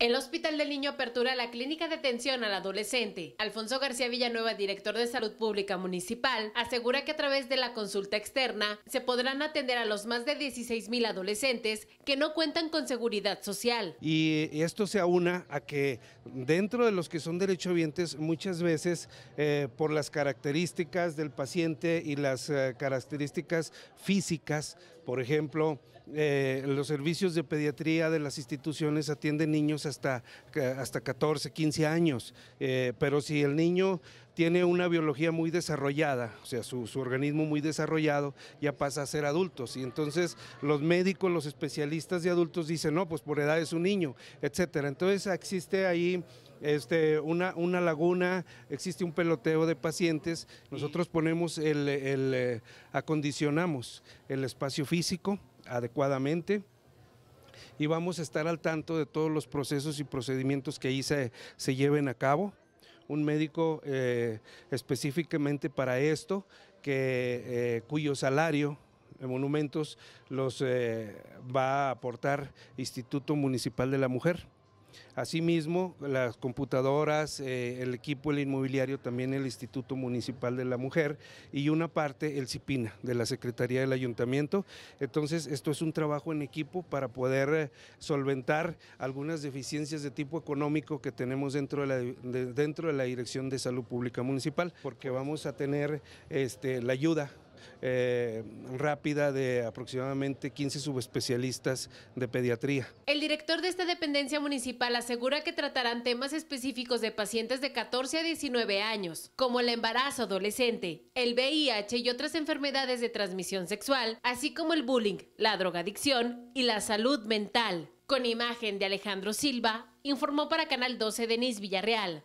El Hospital del Niño apertura la clínica de atención al adolescente. Alfonso García Villanueva, director de Salud Pública Municipal, asegura que a través de la consulta externa se podrán atender a los más de 16 mil adolescentes que no cuentan con seguridad social. Y esto se aúna a que dentro de los que son derechohabientes, muchas veces eh, por las características del paciente y las eh, características físicas, por ejemplo, eh, los servicios de pediatría de las instituciones atienden niños hasta, hasta 14, 15 años. Eh, pero si el niño tiene una biología muy desarrollada, o sea, su, organismo muy desarrollado, ya pasa a ser adultos. Y entonces los médicos, los especialistas de adultos dicen, no, pues por edad es un niño, etcétera. Entonces existe ahí este, una, laguna, existe un peloteo de pacientes. Nosotros ponemos el eh, acondicionamos el espacio físico adecuadamente y vamos a estar al tanto de todos los procesos y procedimientos que ahí se, lleven a cabo. Un médico eh, específicamente para esto, que, eh, cuyo salario monumentos los eh, va a aportar Instituto Municipal de la Mujer. Asimismo, las computadoras, eh, el equipo, el inmobiliario, también el Instituto Municipal de la Mujer y una parte, el CIPINA, de la Secretaría del Ayuntamiento. Entonces, esto es un trabajo en equipo para poder eh, solventar algunas deficiencias de tipo económico que tenemos dentro de la, dentro de la Dirección de Salud Pública Municipal, porque vamos a tener este, la ayuda eh, rápida de aproximadamente 15 subespecialistas de pediatría. El director de esta dependencia municipal asegura que tratarán temas específicos de pacientes de 14 a 19 años, como el embarazo adolescente, el VIH y otras enfermedades de transmisión sexual, así como el bullying, la drogadicción y la salud mental. Con imagen de Alejandro Silva, informó para Canal 12 Denise Villarreal.